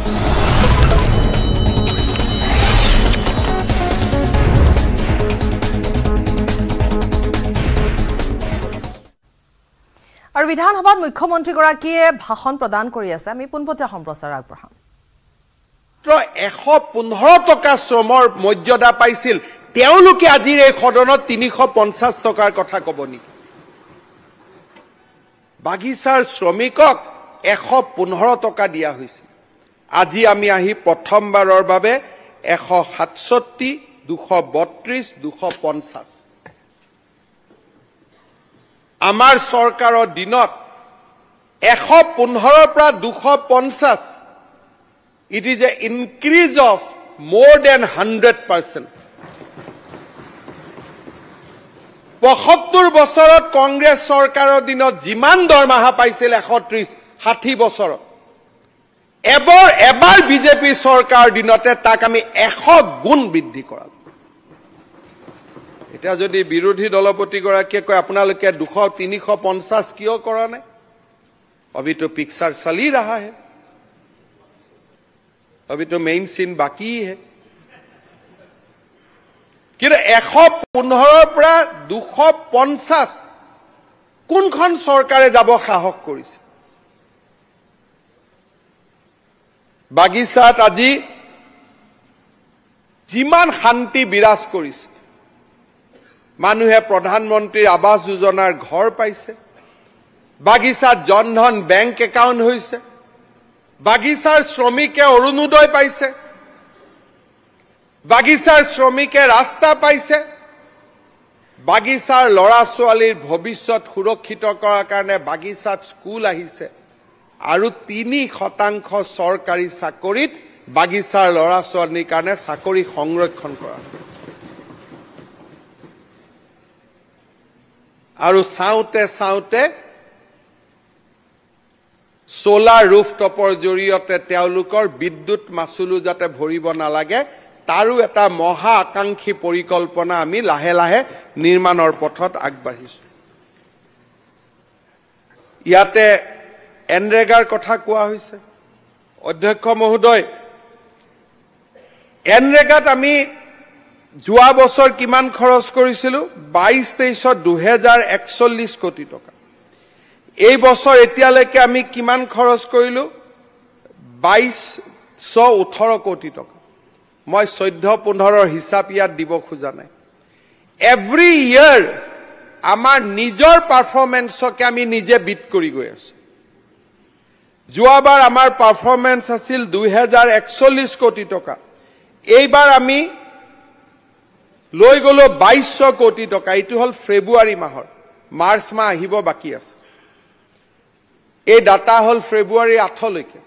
আৰু বিধানসভাত মুখ্যমন্ত্ৰীগৰাকীয়ে ভাষণ প্ৰদান কৰি আছে আমি পোনপটীয়া সম্প্ৰচাৰ আগবঢ়াম এশ পোন্ধৰ টকা শ্ৰমৰ মৰ্যাদা পাইছিল তেওঁলোকে আজিৰ এই সদনত তিনিশ পঞ্চাছ টকাৰ কথা ক'ব নেকি বাগিচাৰ শ্ৰমিকক এশ পোন্ধৰ টকা দিয়া হৈছিল আজি আমি আহি প্ৰথমবাৰৰ বাবে এশ সাতষষ্ঠি দুশ বত্ৰিছ দুশ পঞ্চাছ আমাৰ চৰকাৰৰ দিনত এশ পোন্ধৰৰ পৰা দুশ পঞ্চাছ it is a increase of more than hundred percent পঁয়সত্তৰ বছৰত কংগ্ৰেছ চৰকাৰৰ দিনত যিমান দৰমহা পাইছিল এশ ত্ৰিছ ষাঠি বছৰত এবাৰ এবাৰ বিজেপি চৰকাৰৰ দিনতে তাক আমি এশ গুণ বৃদ্ধি কৰা এতিয়া যদি বিৰোধী দলপতিগৰাকীয়ে কয় আপোনালোকে দুশ তিনিশ পঞ্চাছ কিয় কৰা নাই অভিটো পিকচাৰ চলি ৰাহা হে অভিটো মেইন চিন বাকীহে কিন্তু এশ পোন্ধৰৰ পৰা দুশ পঞ্চাছ কোনখন চৰকাৰে যাব সাহস কৰিছে বাগিচাত আজি যিমান শান্তি বিৰাজ কৰিছে মানুহে প্ৰধানমন্ত্ৰীৰ আৱাস যোজনাৰ ঘৰ পাইছে বাগিচাত জন ধন বেংক একাউণ্ট হৈছে বাগিচাৰ শ্ৰমিকে অৰুণোদয় পাইছে বাগিচাৰ শ্ৰমিকে ৰাস্তা পাইছে বাগিচাৰ ল'ৰা ছোৱালীৰ ভৱিষ্যত সুৰক্ষিত কৰাৰ কাৰণে বাগিচাত স্কুল আহিছে আৰু তিনি শতাংশ চৰকাৰী চাকৰিত বাগিচাৰ ল'ৰা ছোৱালীৰ কাৰণে চাকৰি সংৰক্ষণ কৰা আৰু চাওঁতে চাওঁতে চলাৰ ৰুফটপৰ জৰিয়তে তেওঁলোকৰ বিদ্যুৎ মাচুলো যাতে ভৰিব নালাগে তাৰো এটা মহা আকাংক্ষী পৰিকল্পনা আমি লাহে লাহে নিৰ্মাণৰ পথত আগবাঢ়িছো ইয়াতে এনৰেগাৰ কথা কোৱা হৈছে অধ্যক্ষ মহোদয় এনৰেগাত আমি যোৱা বছৰ কিমান খৰচ কৰিছিলোঁ বাইছ তেইছত দুহেজাৰ একচল্লিছ কোটি টকা এই বছৰ এতিয়ালৈকে আমি কিমান খৰচ কৰিলোঁ বাইছশ ওঠৰ কোটি টকা মই চৈধ্য পোন্ধৰৰ হিচাপ ইয়াত দিব খোজা নাই এভৰি ইয়েৰ আমাৰ নিজৰ পাৰফৰ্মেঞ্চকে আমি নিজে বিট কৰি গৈ আছোঁ যোৱাবাৰ আমাৰ পাৰফৰ্মেঞ্চ আছিল দুহেজাৰ একচল্লিছ কোটি টকা এইবাৰ আমি লৈ গ'লো বাইছশ কোটি টকা এইটো হ'ল ফেব্ৰুৱাৰী মাহৰ মাৰ্চ মাহ আহিব বাকী আছে এই ডাটা হ'ল ফেব্ৰুৱাৰী আঠলৈকে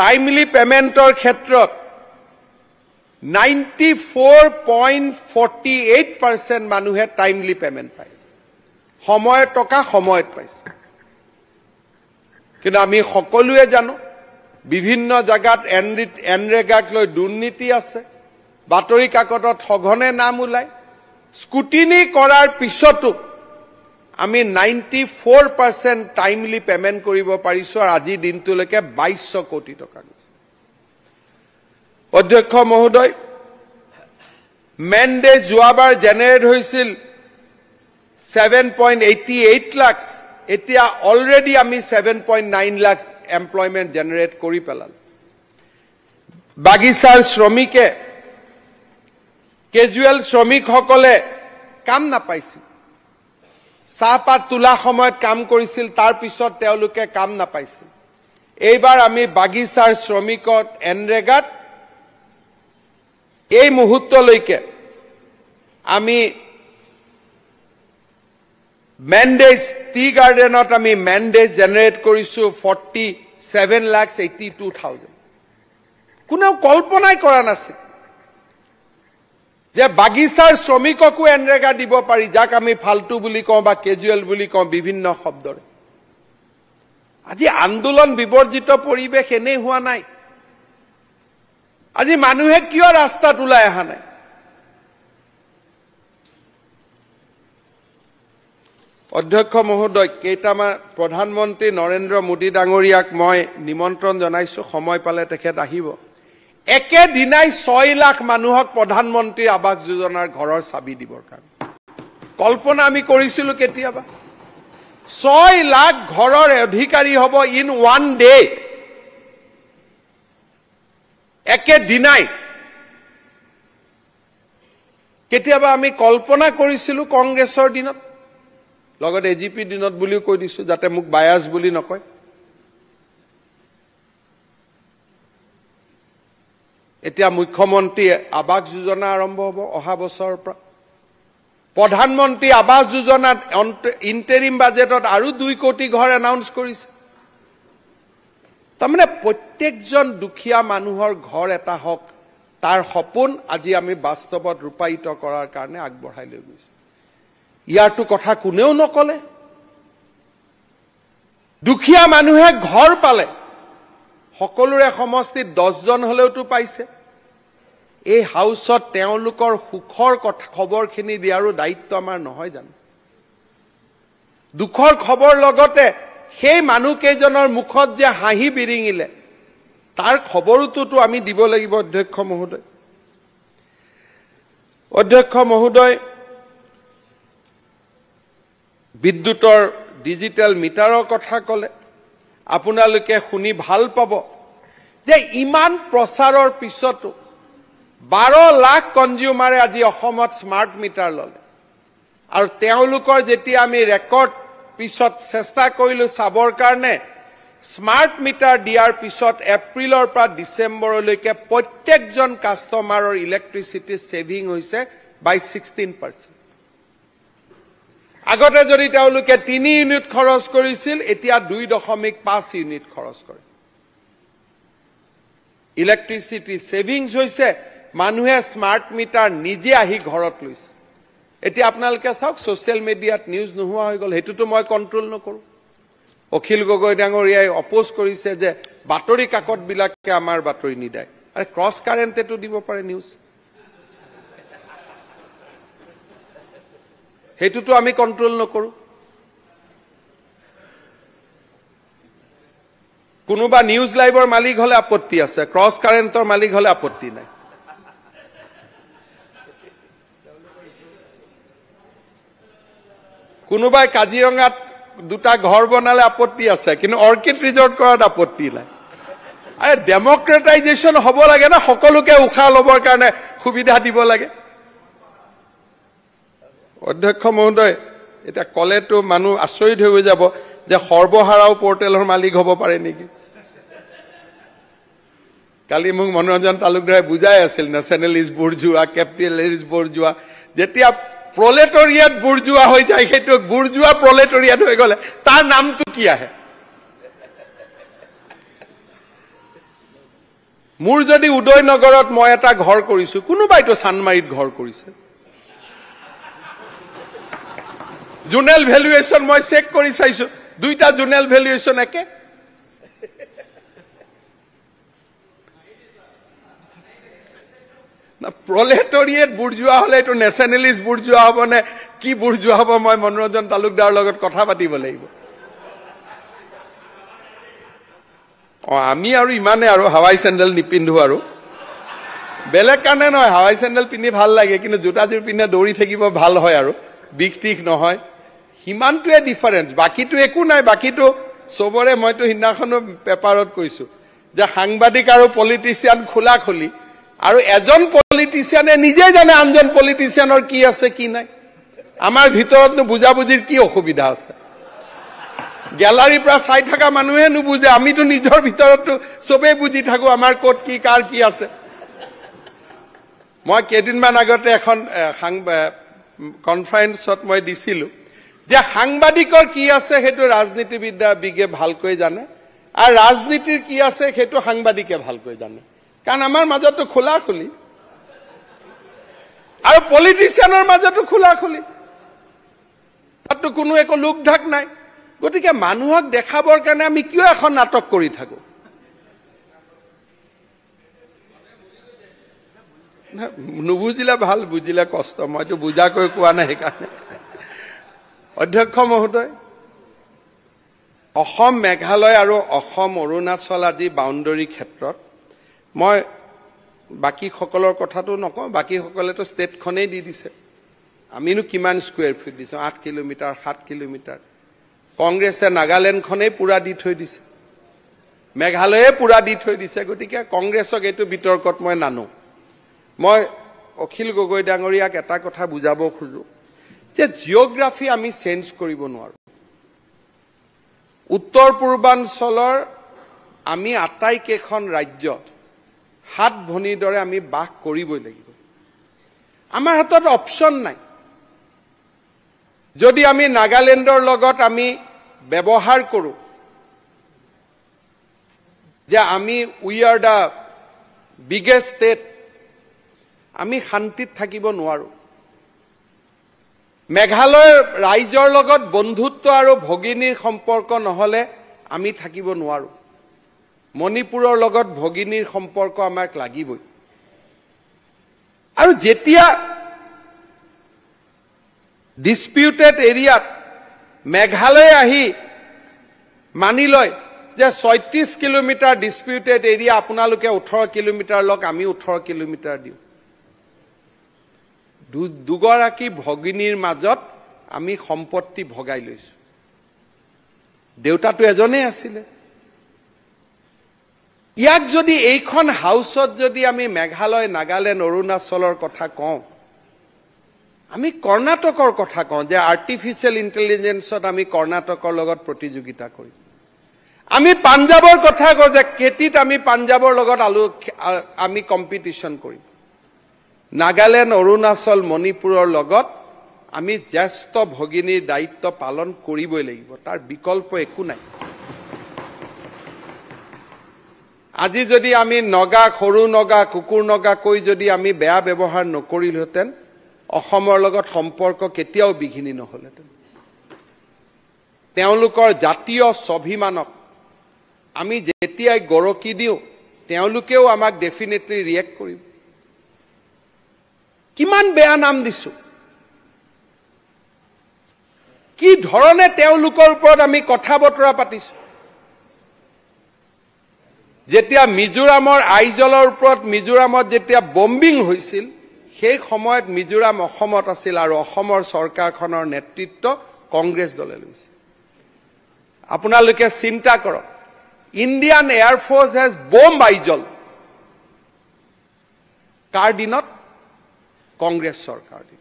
টাইমলি পেমেণ্টৰ ক্ষেত্ৰত ninety four point forty eight percent মানুহে টাইমলি পেমেণ্ট পাইছে সময়ত টকা সময়ত পাইছে কিন্তু আমি সকলোৱে জানো বিভিন্ন জেগাত এনৰেগাক লৈ দুৰ্নীতি আছে বাতৰি কাকতত সঘনে নাম ওলায় স্কুটিনি কৰাৰ পিছতো আমি ninety four percent timely payment কৰিব পাৰিছোঁ আৰু আজিৰ দিনটোলৈকে বাইছশ কোটি টকা গৈছে অধ্যক্ষ মহোদয় মেন ডে যোৱাবাৰ জেনেৰেট হৈছিল seven point eighty eight lakhs এতিয়া অলৰেডি আমি seven point nine lakh employment generate কৰি পেলালোঁ বাগিচাৰ শ্ৰমিকে কেজুৱেল শ্ৰমিকসকলে কাম নাপাইছিল চাহপাত তোলা সময়ত কাম কৰিছিল তাৰপিছত তেওঁলোকে কাম নাপাইছিল এইবাৰ আমি বাগিচাৰ শ্ৰমিকত এনৰেগাত এই মুহূৰ্তলৈকে আমি মেণ্ডেজ টি গাৰ্ডেনত আমি মেণ্ডেজ জেনেৰেট কৰিছোঁ forty seven lakhs eighty two thousand কোনেও কল্পনাই কৰা নাছিল যে বাগিচাৰ শ্ৰমিককো এনৰেগা দিব পাৰি যাক আমি ফাল্টু বুলি কওঁ বা কেজুৱেল বুলি কওঁ বিভিন্ন শব্দৰে আজি আন্দোলন বিবৰ্জিত পৰিৱেশ এনেই হোৱা নাই আজি মানুহে কিয় ৰাস্তাত ওলাই অহা নাই অধ্যক্ষ মহোদয় কেইটামান প্ৰধানমন্ত্ৰী নৰেন্দ্ৰ মোদী ডাঙৰীয়াক মই নিমন্ত্ৰণ জনাইছো সময় পালে তেখেত আহিব একেদিনাই ছয় লাখ মানুহক প্ৰধানমন্ত্ৰী আৱাস যোজনাৰ ঘৰৰ চাবি দিবৰ কাৰণে কল্পনা আমি কৰিছিলো কেতিয়াবা ছয় লাখ ঘৰৰ অধিকাৰী হ'ব ইন ওৱান ডে একেদিনাই কেতিয়াবা আমি কল্পনা কৰিছিলো কংগ্ৰেছৰ দিনত লগতে এ জি পি দিনত বুলিও কৈ দিছোঁ যাতে মোক বায়াজ বুলি নকয় এতিয়া মুখ্যমন্ত্ৰী আৱাস যোজনা আৰম্ভ হ'ব অহা বছৰৰ পৰা প্ৰধানমন্ত্ৰী আৱাস যোজনাত ইণ্টেৰিম বাজেটত আৰু দুই কোটি ঘৰ এনাউন্স কৰিছে তাৰমানে প্ৰত্যেকজন দুখীয়া মানুহৰ ঘৰ এটা হওক তাৰ সপোন আজি আমি বাস্তৱত ৰূপায়িত কৰাৰ কাৰণে আগবঢ়াই লৈ গৈছোঁ ইয়াৰটো কথা কোনেও নকলে দুখীয়া মানুহে ঘৰ পালে সকলোৰে সমষ্টিত দহজন হলেওতো পাইছে এই হাউচত তেওঁলোকৰ সুখৰ কথা খবৰখিনি দিয়াৰো দায়িত্ব আমাৰ নহয় জানো দুখৰ খবৰ লগতে সেই মানুহকেইজনৰ মুখত যে হাঁহি বিৰিঙিলে তাৰ খবৰোটোতো আমি দিব লাগিব অধ্যক্ষ মহোদয় অধ্যক্ষ মহোদয় বিদ্যুতৰ ডিজিটেল মিটাৰৰ কথা ক'লে আপোনালোকে শুনি ভাল পাব যে ইমান প্ৰচাৰৰ পিছতো বাৰ লাখ কনজিউমাৰে আজি অসমত স্মাৰ্ট মিটাৰ ল'লে আৰু তেওঁলোকৰ যেতিয়া আমি ৰেকৰ্ড পিছত চেষ্টা কৰিলোঁ চাবৰ কাৰণে স্মাৰ্ট মিটাৰ দিয়াৰ পিছত এপ্ৰিলৰ পৰা ডিচেম্বৰলৈকে প্ৰত্যেকজন কাষ্টমাৰৰ ইলেক্ট্ৰিচিটি ছেভিং হৈছে বাই ছিক্সটিন পাৰ্চেণ্ট আগতে যদি তেওঁলোকে তিনি ইউনিট খৰচ কৰিছিল এতিয়া দুই দশমিক পাঁচ ইউনিট খৰচ কৰে ইলেক্ট্ৰিচিটি ছেভিংছ হৈছে মানুহে স্মাৰ্ট মিটাৰ নিজে আহি ঘৰত লৈছে এতিয়া আপোনালোকে চাওক ছ'চিয়েল মিডিয়াত নিউজ নোহোৱা হৈ গ'ল সেইটোতো মই কণ্ট্ৰল নকৰোঁ অখিল গগৈ ডাঙৰীয়াই অপ'জ কৰিছে যে বাতৰি কাকতবিলাকে আমাৰ বাতৰি নিদায় আৰে ক্ৰছ কাৰেণ্টেতো দিব পাৰে নিউজ সেইটোতো আমি কণ্ট্ৰল নকৰোঁ কোনোবা নিউজ লাইভৰ মালিক হলে আপত্তি আছে ক্ৰছ কাৰেণ্টৰ মালিক হলে আপত্তি নাই কোনোবাই কাজিৰঙাত দুটা ঘৰ বনালে আপত্তি আছে কিন্তু অৰ্কিড ৰিজৰ্ট কৰাত আপত্তি নাই আৰে ডেমক্ৰেটাইজেশ্যন হ'ব লাগে না সকলোকে উশাহ ল'বৰ কাৰণে সুবিধা দিব লাগে অধ্যক্ষ মহোদয় এতিয়া ক'লেতো মানুহ আচৰিত হৈ যাব যে সৰ্বহাৰাও পৰ্টেলৰ মালিক হ'ব পাৰে নেকি কালি মোক মনোৰঞ্জন তালুকদাৰে বুজাই আছিল নেচনেলিষ্ট বুৰ যোৱা কেপিটেলিষ্ট বুৰ যোৱা যেতিয়া প্ৰলেটৰিয়াত বুৰ যোৱা হৈ যায় সেইটো বুৰ যোৱা প্ৰলেটৰিয়াত হৈ গ'লে তাৰ নামটো কি আহে মোৰ যদি উদয় নগৰত মই এটা ঘৰ কৰিছো কোনোবাইতো চানমাৰিত ঘৰ কৰিছে জোনেল ভেলুয়েশ্যন মই চেক কৰি চাইছো দুইটা জোনেল ভেলুয়েশ্যন একে প্ৰলেটৰিয়েট বুৰ যোৱা হ'লে এইটো নেশ্যনেলিষ্ট বুঢ় যোৱা হ'ব নে কি বুঢ় যোৱা হ'ব মই মনোৰঞ্জন তালুকদাৰৰ লগত কথা পাতিব লাগিব অঁ আমি আৰু ইমানেই আৰু হাৱাই চেণ্ডেল নিপিন্ধো আৰু বেলেগ কাৰণে নহয় হাৱাই চেণ্ডেল পিন্ধি ভাল লাগে কিন্তু জোতাযোৰ পিন্ধে দৌৰি থাকিব ভাল হয় আৰু বিষ তিষ নহয় সিমানটোৱে ডিফাৰেঞ্চ বাকীটো একো নাই বাকীটো চবৰে মইতো সিদিনাখনো পেপাৰত কৈছোঁ যে সাংবাদিক আৰু পলিটিচিয়ান খোলা খুলি আৰু এজন পলিটিচিয়ানে নিজে জানে আনজন পলিটিচিয়ানৰ কি আছে কি নাই আমাৰ ভিতৰতনো বুজাবুজিৰ কি অসুবিধা আছে গেলাৰীৰ পৰা চাই থকা মানুহে নুবুজে আমিতো নিজৰ ভিতৰতটো চবেই বুজি থাকোঁ আমাৰ ক'ত কি কাৰ কি আছে মই কেইদিনমান আগতে এখন সাংবা কনফাৰেঞ্চত মই দিছিলোঁ যে সাংবাদিকৰ কি আছে সেইটো ৰাজনীতিবিদ্যা বিগে ভালকৈ জানে আৰু ৰাজনীতিৰ কি আছে সেইটো সাংবাদিকে ভালকৈ জানে কাৰণ আমাৰ মাজতো খোলা খুলি আৰু পলিটিচিয়ানৰ মাজতো খোলা খুলি তাততো কোনো একো লোক ঢাক নাই গতিকে মানুহক দেখাবৰ কাৰণে আমি কিয় এখন নাটক কৰি থাকোঁ নুবুজিলে ভাল বুজিলে কষ্ট মইতো বুজাকৈ কোৱা নাই সেইকাৰণে অধ্যক্ষ মহোদয় অসম মেঘালয় আৰু অসম অৰুণাচল আদি বাউণ্ডৰী ক্ষেত্ৰত মই বাকীসকলৰ কথাটো নকওঁ বাকীসকলেতো ষ্টেটখনেই দি দিছে আমিনো কিমান স্কুৱেৰ ফিট দিছোঁ আঠ কিলোমিটাৰ সাত কিলোমিটাৰ কংগ্ৰেছে নাগালেণ্ডখনেই পূৰা দি থৈ দিছে মেঘালয়ে পূৰা দি থৈ দিছে গতিকে কংগ্ৰেছক এইটো বিতৰ্কত মই নানো মই অখিল গগৈ ডাঙৰীয়াক এটা কথা বুজাব খোজোঁ যে জিঅ'গ্ৰাফি আমি চেঞ্জ কৰিব নোৱাৰোঁ উত্তৰ পূৰ্বাঞ্চলৰ আমি আটাইকেইখন ৰাজ্যত সাত ভনীৰ দৰে আমি বাস কৰিবই লাগিব আমাৰ হাতত অপশ্যন নাই যদি আমি নাগালেণ্ডৰ লগত আমি ব্যৱহাৰ কৰোঁ যে আমি we are the biggest state আমি শান্তিত থাকিব নোৱাৰোঁ মেঘালয়ৰ ৰাইজৰ লগত বন্ধুত্ব আৰু ভগিনীৰ সম্পৰ্ক নহ'লে আমি থাকিব নোৱাৰোঁ মণিপুৰৰ লগত ভগিনীৰ সম্পৰ্ক আমাক লাগিবই আৰু যেতিয়া ডিছপিউটেড এৰিয়াত মেঘালয় আহি মানি লয় যে ছয়ত্ৰিছ কিলোমিটাৰ ডিছপিউটেড এৰিয়া আপোনালোকে ওঠৰ কিলোমিটাৰ লওক আমি ওঠৰ কিলোমিটাৰ দিওঁ দুগৰাকী ভগিনীৰ মাজত আমি সম্পত্তি ভগাই লৈছো দেউতাটো এজনেই আছিলে ইয়াক যদি এইখন হাউচত যদি আমি মেঘালয় নাগালেণ্ড অৰুণাচলৰ কথা কওঁ আমি কৰ্ণাটকৰ কথা কওঁ যে আৰ্টিফিচিয়েল ইণ্টেলিজেঞ্চত আমি কৰ্ণাটকৰ লগত প্ৰতিযোগিতা কৰিম আমি পাঞ্জাৱৰ কথা কওঁ যে খেতিত আমি পাঞ্জাৱৰ লগত আলো আমি কম্পিটিশ্যন কৰিম নাগালেণ্ড অৰুণাচল মণিপুৰৰ লগত আমি জ্যেষ্ঠ ভগিনীৰ দায়িত্ব পালন কৰিবই লাগিব তাৰ বিকল্প একো নাই আজি যদি আমি নগা সৰু নগা কুকুৰ নগাকৈ যদি আমি বেয়া ব্যৱহাৰ নকৰিলোহেঁতেন অসমৰ লগত সম্পৰ্ক কেতিয়াও বিঘিনি নহ'লহেঁতেন তেওঁলোকৰ জাতীয় স্বাভিমানক আমি যেতিয়াই গৰকি দিওঁ তেওঁলোকেও আমাক ডেফিনেটলি ৰিয়েক্ট কৰিব কিমান বেয়া নাম দিছো কি ধৰণে তেওঁলোকৰ ওপৰত আমি কথা বতৰা পাতিছো যেতিয়া মিজোৰামৰ আইজলৰ ওপৰত মিজোৰামত যেতিয়া বম্বিং হৈছিল সেই সময়ত মিজোৰাম অসমত আছিল আৰু অসমৰ চৰকাৰখনৰ নেতৃত্ব কংগ্ৰেছ দলে লৈছিল আপোনালোকে চিন্তা কৰক Indian air force has bomb Aizawl কাৰ দিনত কংগ্ৰেছ চৰকাৰ দিন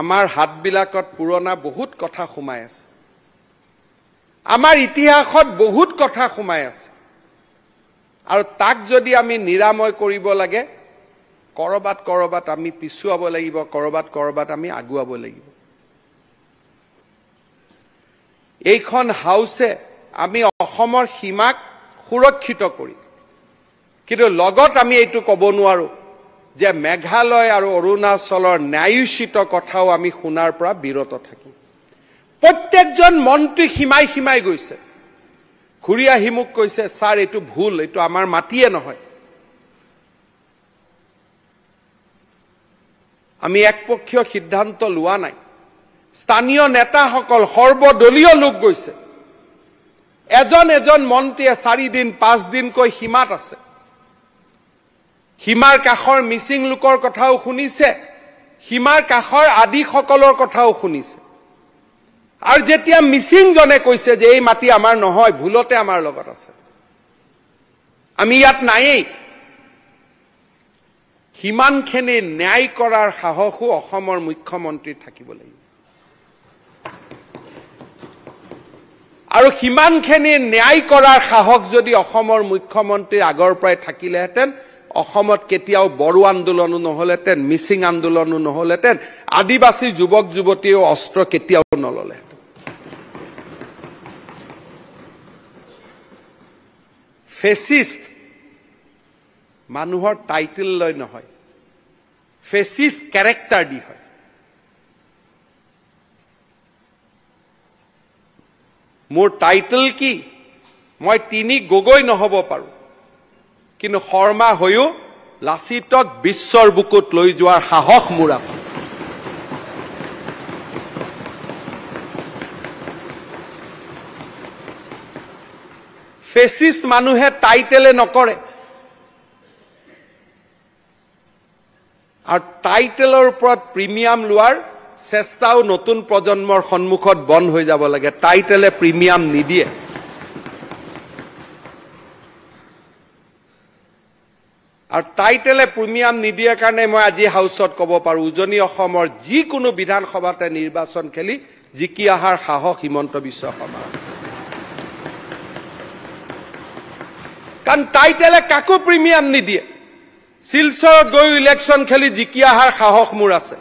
আমাৰ হাতবিলাকত পুৰণা বহুত কথা সোমাই আছে আমাৰ ইতিহাসত বহুত কথা সোমাই আছে আৰু তাক যদি আমি নিৰাময় কৰিব লাগে ক'ৰবাত ক'ৰবাত আমি পিছুৱাব লাগিব ক'ৰবাত ক'ৰবাত আমি আগুৱাব লাগিব এইখন হাউছে আমি অসমৰ সীমাক সুৰক্ষিত কৰি কিন্তু লগত আমি এইটো ক'ব নোৱাৰোঁ যে মেঘালয় আৰু অৰুণাচলৰ ন্যায়োচিত কথাও আমি শুনাৰ পৰা বিৰত থাকিম প্ৰত্যেকজন মন্ত্ৰী সীমাই সীমাই গৈছে ঘূৰি আহি মোক কৈছে ছাৰ এইটো ভুল এইটো আমাৰ মাটিয়ে নহয় আমি একপক্ষীয় সিদ্ধান্ত লোৱা নাই স্থানীয় নেতাসকল সৰ্বদলীয় লোক গৈছে এজন এজন মন্ত্ৰীয়ে চাৰিদিন পাঁচদিনকৈ সীমাত আছে সীমাৰ কাষৰ মিচিং লোকৰ কথাও শুনিছে সীমাৰ কাষৰ আদিসকলৰ কথাও শুনিছে আৰু যেতিয়া মিচিংজনে কৈছে যে এই মাটি আমাৰ নহয় ভুলতে আমাৰ লগত আছে আমি ইয়াত নায়েই সিমানখিনি ন্যায় কৰাৰ সাহসো অসমৰ মুখ্যমন্ত্ৰীৰ থাকিব লাগিব আৰু সিমানখিনি ন্যায় কৰাৰ সাহস যদি অসমৰ মুখ্যমন্ত্ৰীৰ আগৰ পৰাই থাকিলেহেঁতেন অসমত কেতিয়াও বড়ো আন্দোলনো নহ'লহেঁতেন মিচিং আন্দোলনো নহ'লহেঁতেন আদিবাসী যুৱক যুৱতীয়েও অস্ত্ৰ কেতিয়াও নল'লে ফেচিষ্ট মানুহৰ টাইটেল লৈ নহয় ফেচিষ্ট কেৰেক্টাৰ দি হয় মোৰ টাইটেল কি মই তিনি গগৈ নহ'ব পাৰোঁ কিন্তু শৰ্মা হৈও লাচিতক বিশ্বৰ বুকুত লৈ যোৱাৰ সাহস মোৰ আছে ফেচিষ্ট মানুহে টাইটেলে নকৰে আৰু টাইটেলৰ ওপৰত প্ৰিমিয়াম লোৱাৰ চেষ্টাও নতুন প্ৰজন্মৰ সন্মুখত বন্ধ হৈ যাব লাগে টাইটেলে প্ৰিমিয়াম নিদিয়ে আৰু টাইটেলে প্ৰিমিয়াম নিদিয়াৰ কাৰণে মই আজি হাউচত ক'ব পাৰোঁ উজনি অসমৰ যিকোনো বিধানসভাতে নিৰ্বাচন খেলি জিকি অহাৰ সাহস হিমন্ত বিশ্ব শৰ্মা কাৰণ টাইটেলে কাকো প্ৰিমিয়াম নিদিয়ে শিলচৰত গৈ ইলেকশ্যন খেলি জিকি অহাৰ সাহস মোৰ আছে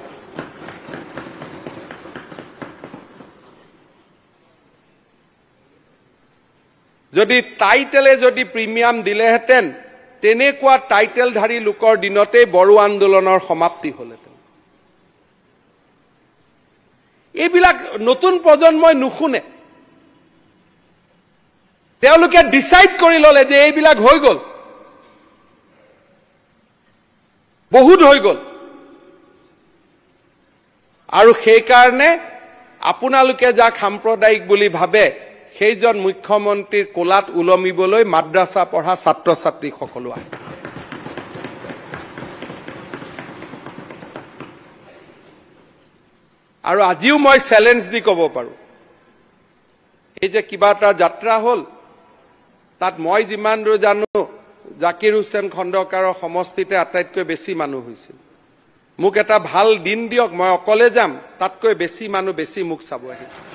যদি টাইটেলে যদি প্ৰিমিয়াম দিলেহেঁতেন তেনেকুৱা টাইটেলধাৰী লোকৰ দিনতে বড়ো আন্দোলনৰ সমাপ্তি হলে এইবিলাক নতুন প্ৰজন্মই নুশুনে তেওঁলোকে ডিচাইড কৰি ললে যে এইবিলাক হৈ গল বহুত হৈ গল আৰু সেইকাৰণে আপোনালোকে যাক সাম্প্ৰদায়িক বুলি ভাবে সেইজন মুখ্যমন্ত্ৰীৰ কোলাত ওলমিবলৈ মাদ্ৰাছা পঢ়া ছাত্ৰ ছাত্ৰীসকলো আহে আৰু আজিও মই চেলেঞ্জ দি ক'ব পাৰোঁ এই যে কিবা এটা যাত্ৰা হ'ল তাত মই যিমান দূৰ জানো জাকিৰ হুছেইন খণ্ডকাৰৰ সমষ্টিতে আটাইতকৈ বেছি মানুহ হৈছিল মোক এটা ভাল দিন দিয়ক মই অকলে যাম তাতকৈ বেছি মানুহ বেছি মোক চাব আহিছিল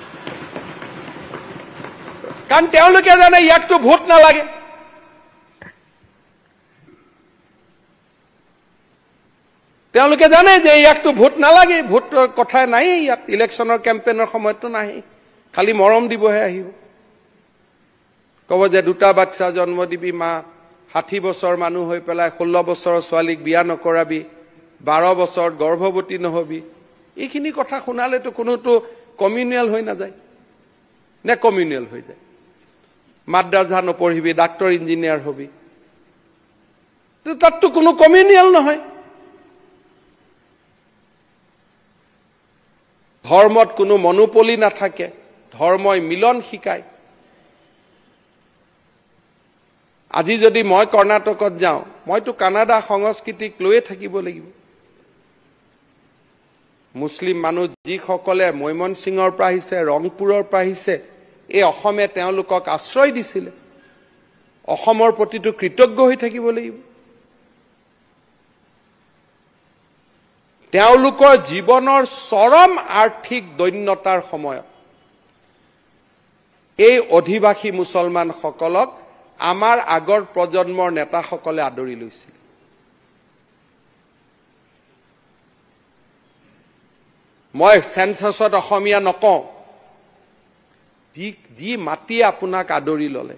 কাৰণ তেওঁলোকে জানে ইয়াকতো ভোট নালাগে তেওঁলোকে জানে যে ইয়াকতো ভোট নালাগে ভোটৰ কথা নাই ইয়াত ইলেকশ্যনৰ কেম্পেইনৰ সময়তো নাহি খালী মৰম দিবহে আহিব ক'ব যে দুটা বাচ্ছা জন্ম দিবি মা ষাঠি বছৰ মানুহ হৈ পেলাই ষোল্ল বছৰৰ ছোৱালীক বিয়া নকৰাবি বাৰ বছৰ গৰ্ভৱতী নহবি এইখিনি কথা শুনালেতো কোনোতো কমিউনিয়েল হৈ নাযায় নে কমিউনিয়েল হৈ যায় মাদ্ৰাজানো নপঢ়িবি ডাক্তৰ ইঞ্জিনিয়াৰ হ'বি তাততো কোনো কমিউনিয়েল নহয় ধৰ্মত কোনো মনোপলি নাথাকে ধৰ্মই মিলন শিকায় আজি যদি মই কৰ্ণাটকত যাওঁ মইতো কানাডা সংস্কৃতিক লৈয়ে থাকিব লাগিব মুছলিম মানুহ যিসকলে মৈমনসিঙৰ পৰা আহিছে ৰংপুৰৰ পৰা আহিছে এই অসমে তেওঁলোকক আশ্ৰয় দিছিলে অসমৰ প্ৰতিটো কৃতজ্ঞ হৈ থাকিব লাগিব তেওঁলোকৰ জীৱনৰ চৰম আৰ্থিক দৈন্যতাৰ সময়ত এই অধিবাসী মুছলমানসকলক আমাৰ আগৰ প্ৰজন্মৰ নেতাসকলে আদৰি লৈছিল মই চেঞ্চাছত অসমীয়া নকওঁ যি যি মাটিয়ে আপোনাক আদৰি ললে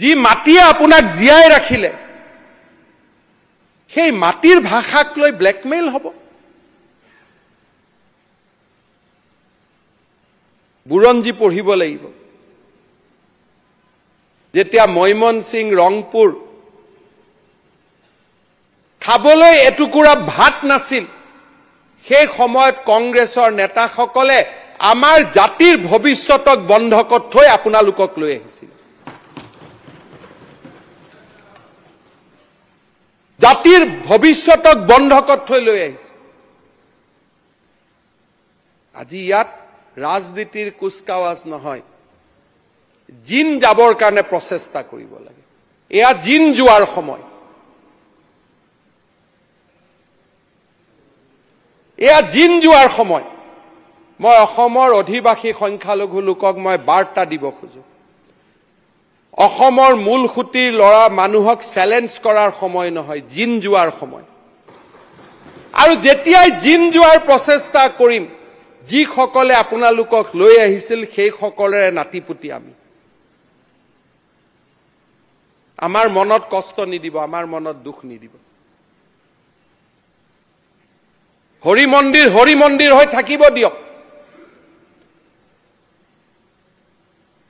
যি মাটিয়ে আপোনাক জীয়াই ৰাখিলে সেই মাটিৰ ভাষাক লৈ ব্লেকমেইল হ'ব বুৰঞ্জী পঢ়িব লাগিব যেতিয়া মৈমন সিং ৰংপুৰ খাবলৈ এটুকুৰা ভাত নাছিল সেই সময়ত কংগ্ৰেছৰ নেতাসকলে আমাৰ জাতিৰ ভৱিষ্যতক বন্ধকত থৈ আপোনালোকক লৈ আহিছিল জাতিৰ ভৱিষ্যতক বন্ধকত থৈ লৈ আহিছিল আজি ইয়াত ৰাজনীতিৰ কুচকাৱাজ নহয় জিন যাবৰ কাৰণে প্ৰচেষ্টা কৰিব লাগে এয়া জিন যোৱাৰ সময় এয়া জিন যোৱাৰ সময় মই অসমৰ অধিবাসী সংখ্যালঘু লোকক মই বাৰ্তা দিব খোজো অসমৰ মূল সুঁতিৰ ল'ৰা মানুহক চেলেঞ্জ কৰাৰ সময় নহয় জিন যোৱাৰ সময় আৰু যেতিয়াই জিন যোৱাৰ প্ৰচেষ্টা কৰিম যিসকলে আপোনালোকক লৈ আহিছিল সেইসকলেৰে নাতি পুতি আমি আমাৰ মনত কষ্ট নিদিব আমাৰ মনত দুখ নিদিব হৰি মন্দিৰ হৰি মন্দিৰ হৈ থাকিব দিয়ক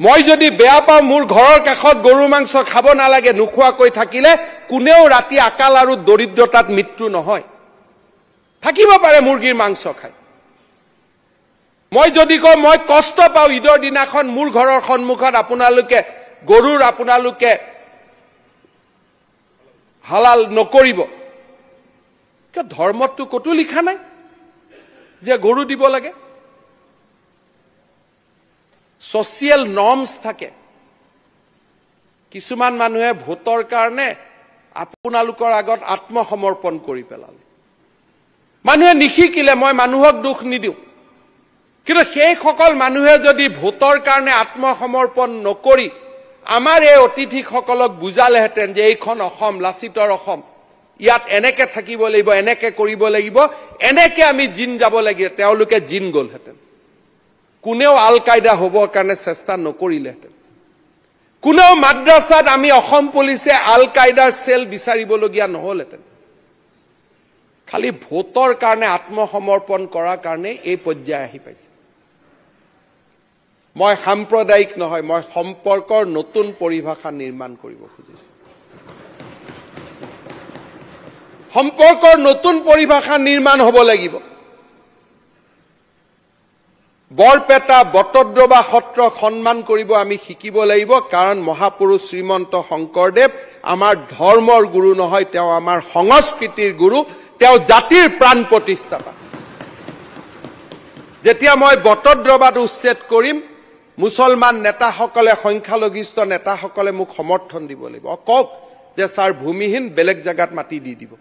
মই যদি বেয়া পাওঁ মোৰ ঘৰৰ কাষত গৰু মাংস খাব নালাগে নোখোৱাকৈ থাকিলে কোনেও ৰাতি আকাল আৰু দৰিদ্ৰতাত মৃত্যু নহয় থাকিব পাৰে মুৰ্গীৰ মাংস খাই মই যদি কওঁ মই কষ্ট পাওঁ ঈদৰ দিনাখন মোৰ ঘৰৰ সন্মুখত আপোনালোকে গৰুৰ আপোনালোকে হালাল নকৰিব কিয় ক'তো লিখা নাই যে গৰু দিব লাগে ছচিয়েল নৰ্মছ থাকে কিছুমান মানুহে ভোটৰ কাৰণে আপোনালোকৰ আগত আত্মসমৰ্পণ কৰি পেলালে মানুহে নিশিকিলে মই মানুহক দুখ নিদিওঁ কিন্তু সেইসকল মানুহে যদি ভোটৰ কাৰণে আত্মসমৰ্পণ নকৰি আমাৰ এই অতিথিসকলক বুজালেহেঁতেন যে এইখন অসম লাচিতৰ অসম ইয়াত এনেকৈ থাকিব লাগিব এনেকৈ কৰিব লাগিব এনেকৈ আমি জিন যাব লাগিব তেওঁলোকে জিন গ'লহেঁতেন কোনেও আল কায়দা হ'বৰ কাৰণে চেষ্টা নকৰিলে কোনেও মাদ্ৰাছাত আমি অসম পুলিচে আল কায়দাৰ চেল বিচাৰিবলগীয়া নহ'লহেঁতেন খালি ভোটৰ কাৰণে আত্মসমৰ্পণ কৰাৰ কাৰণে এই পৰ্যায় আহি পাইছে মই সাম্প্ৰদায়িক নহয় মই সম্পৰ্কৰ নতুন পৰিভাষা নিৰ্মাণ কৰিব খুজিছো সম্পৰ্কৰ নতুন পৰিভাষা নিৰ্মাণ হ'ব লাগিব বৰপেটা বটদ্ৰৱা সত্ৰ সন্মান কৰিব আমি শিকিব লাগিব কাৰণ মহাপুৰুষ শ্ৰীমন্ত শংকৰদেৱ আমাৰ ধৰ্মৰ গুৰু নহয় তেওঁ আমাৰ সংস্কৃতিৰ গুৰু তেওঁ জাতিৰ প্ৰাণ প্ৰতিষ্ঠাপা যেতিয়া মই বটদ্ৰবাত উচ্ছেদ কৰিম মুছলমান নেতাসকলে সংখ্যালঘিষ্ঠ নেতাসকলে মোক সমৰ্থন দিব লাগিব কওক যে ছাৰ ভূমিহীন বেলেগ জেগাত মাটি দি দিব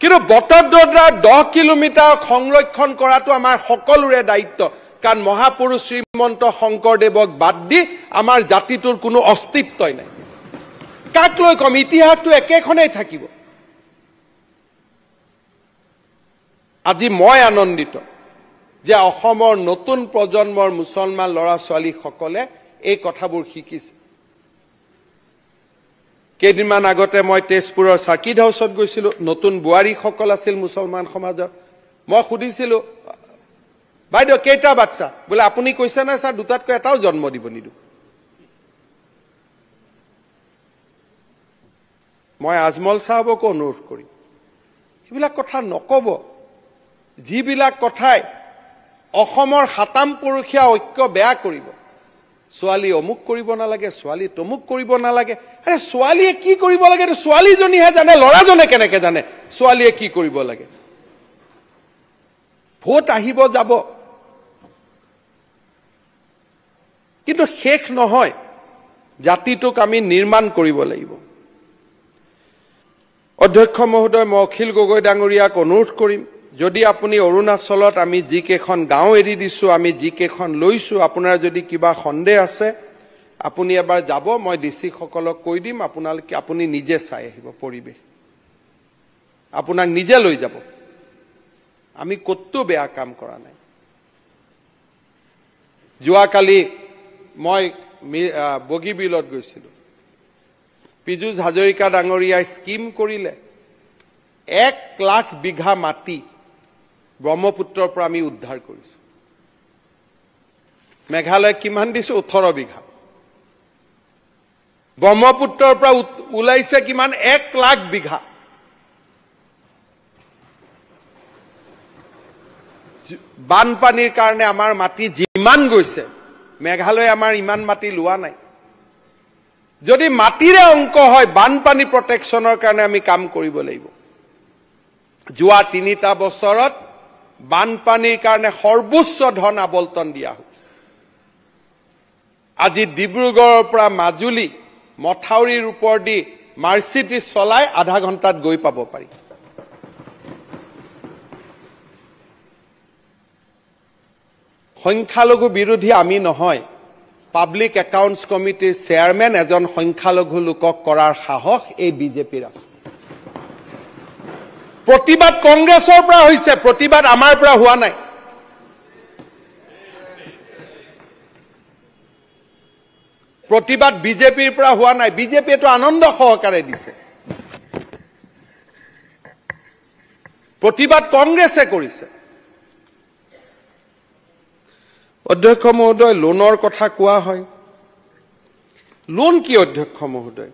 কিন্তু বটদ্ৰদ্ৰা দহ কিলোমিটাৰ সংৰক্ষণ কৰাটো আমাৰ সকলোৰে দায়িত্ব কাৰণ মহাপুৰুষ শ্ৰীমন্ত শংকৰদেৱক বাদ দি আমাৰ জাতিটোৰ কোনো অস্তিত্বই নাই কাক লৈ কম ইতিহাসটো একেখনেই থাকিব আজি মই আনন্দিত যে অসমৰ নতুন প্ৰজন্মৰ মুছলমান ল'ৰা ছোৱালীসকলে এই কথাবোৰ শিকিছে কেইদিনমান আগতে মই তেজপুৰৰ চাকিদ হাউচত গৈছিলোঁ নতুন বোৱাৰীসকল আছিল মুছলমান সমাজৰ মই সুধিছিলোঁ বাইদেউ কেইটা বাচ্ছা বোলে আপুনি কৈছে নাই ছাৰ দুটাতকৈ এটাও জন্ম দিব নিদিওঁ মই আজমল চাহাবকো অনুৰোধ কৰিম সেইবিলাক কথা নক'ব যিবিলাক কথাই অসমৰ সাতাম পুৰুষীয়া ঐক্য বেয়া কৰিব ছোৱালী অমুক কৰিব নালাগে ছোৱালী তমুক কৰিব নালাগে আৰে ছোৱালীয়ে কি কৰিব লাগে ছোৱালীজনীহে জানে ল'ৰাজনে কেনেকৈ জানে ছোৱালীয়ে কি কৰিব লাগে ভোট আহিব যাব কিন্তু শেষ নহয় জাতিটোক আমি নিৰ্মাণ কৰিব লাগিব অধ্যক্ষ মহোদয় মই অখিল গগৈ ডাঙৰীয়াক অনুৰোধ কৰিম যদি আপুনি অৰুণাচলত আমি যিকেইখন গাঁও এৰি দিছোঁ আমি যিকেইখন লৈছোঁ আপোনাৰ যদি কিবা সন্দেহ আছে আপুনি এবাৰ যাব মই ডি চিসকলক কৈ দিম আপোনালোকে আপুনি নিজে চাই আহিব পৰিৱেশ আপোনাক নিজে লৈ যাব আমি ক'তো বেয়া কাম কৰা নাই যোৱাকালি মই বগীবিলত গৈছিলোঁ পীযুষ হাজৰিকা ডাঙৰীয়াই স্কিম কৰিলে এক লাখ বিঘা মাটি ব্ৰহ্মপুত্ৰৰ পৰা আমি উদ্ধাৰ কৰিছোঁ মেঘালয় কিমান দিছে ওঠৰ বিঘা ব্ৰহ্মপুত্ৰৰ পৰা ওলাইছে কিমান এক লাখ বিঘা বানপানীৰ কাৰণে আমাৰ মাটি যিমান গৈছে মেঘালয়ে আমাৰ ইমান মাটি লোৱা নাই যদি মাটিৰে অংক হয় বানপানী প্ৰটেকশ্যনৰ কাৰণে আমি কাম কৰিব লাগিব যোৱা তিনিটা বছৰত বানপানীৰ কাৰণে সৰ্বোচ্চ ধন আৱৰ্তন দিয়া হ'ল আজি ডিব্ৰুগড়ৰ পৰা মাজুলী মথাউৰিৰ ওপৰ দি মাৰ্চিটি চলাই আধা ঘণ্টাত গৈ পাব পাৰি সংখ্যালঘু বিৰোধী আমি নহয় পাব্লিক একাউণ্টছ কমিটিৰ চেয়াৰমেন এজন সংখ্যালঘু লোকক কৰাৰ সাহস এই বিজেপিৰ আছে প্ৰতিবাদ কংগ্ৰেছৰ পৰা হৈছে প্ৰতিবাদ আমাৰ পৰা হোৱা নাই প্ৰতিবাদ বিজেপিৰ পৰা হোৱা নাই বিজেপিয়েতো আনন্দ সহকাৰে দিছে প্ৰতিবাদ কংগ্ৰেছে কৰিছে অধ্যক্ষ মহোদয় লোনৰ কথা কোৱা হয় লোন কি অধ্যক্ষ মহোদয়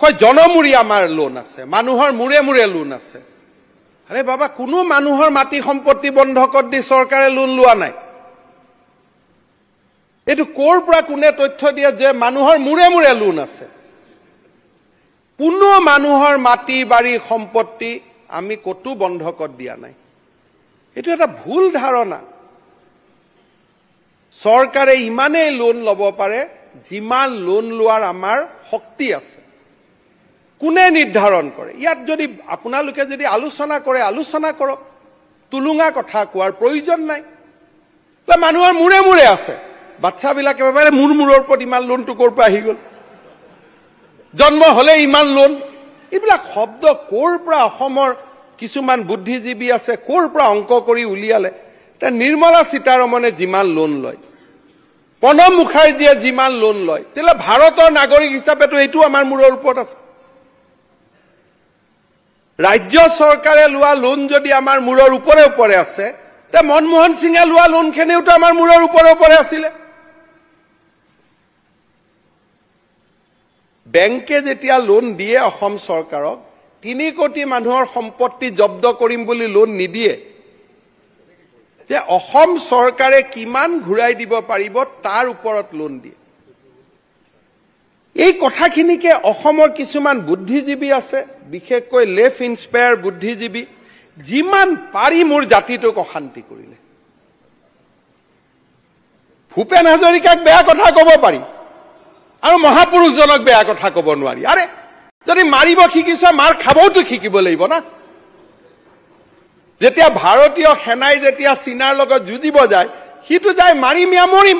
কয় জনমূৰি আমাৰ লোন আছে মানুহৰ মূৰে মূৰে লোন আছে আৰে বাবা কোনো মানুহৰ মাটি সম্পত্তি বন্ধকত দি চৰকাৰে লোন লোৱা নাই এইটো ক'ৰ পৰা কোনে তথ্য দিয়ে যে মানুহৰ মূৰে মূৰে লোন আছে কোনো মানুহৰ মাটি বাৰী সম্পত্তি আমি ক'তো বন্ধকত দিয়া নাই এইটো এটা ভুল ধাৰণা চৰকাৰে ইমানেই লোন ল'ব পাৰে যিমান লোন লোৱাৰ আমাৰ শক্তি আছে কোনে নিৰ্ধাৰণ কৰে ইয়াত যদি আপোনালোকে যদি আলোচনা কৰে আলোচনা কৰক তুলুঙা কথা কোৱাৰ প্ৰয়োজন নাই মানুহৰ মূৰে মূৰে আছে বাচ্ছাবিলাকে ভাবে মোৰ মূৰৰ ওপৰত ইমান লোনটো ক'ৰ পৰা আহি গ'ল জন্ম হ'লে ইমান লোন এইবিলাক শব্দ ক'ৰ পৰা অসমৰ কিছুমান বুদ্ধিজীৱী আছে ক'ৰ পৰা অংক কৰি উলিয়ালে নিৰ্মলা সীতাৰমণে যিমান লোন লয় প্ৰণৱ মুখাৰ্জীয়ে যিমান লোন লয় তেতিয়াহ'লে ভাৰতৰ নাগৰিক হিচাপেতো এইটো আমাৰ মূৰৰ ওপৰত আছে ৰাজ্য চৰকাৰে লোৱা লোন যদি আমাৰ মূৰৰ ওপৰে ওপৰে আছে তে মনমোহন সিঙে লোৱা লোনখিনিওতো আমাৰ মূৰৰ ওপৰে ওপৰে আছিলে বেংকে যেতিয়া লোন দিয়ে অসম চৰকাৰক তিনি কোটি মানুহৰ সম্পত্তি জব্দ কৰিম বুলি লোন নিদিয়ে যে অসম চৰকাৰে কিমান ঘূৰাই দিব পাৰিব তাৰ ওপৰত লোন দিয়ে এই কথাখিনিকে অসমৰ কিছুমান বুদ্ধিজীৱী আছে বিশেষকৈ লেফ ইনস্পায়াৰ বুদ্ধিজীৱী যিমান পাৰি মোৰ জাতিটোক অশান্তি কৰিলে ভূপেন হাজৰিকাক বেয়া কথা ক'ব পাৰি আৰু মহাপুৰুষজনক বেয়া কথা ক'ব নোৱাৰি আৰে যদি মাৰিব শিকিছ মাৰ খাবওতো শিকিব লাগিব না যেতিয়া ভাৰতীয় সেনাই যেতিয়া চীনাৰ লগত যুঁজিব যায় সিটো যায় মাৰিম ইয়া মৰিম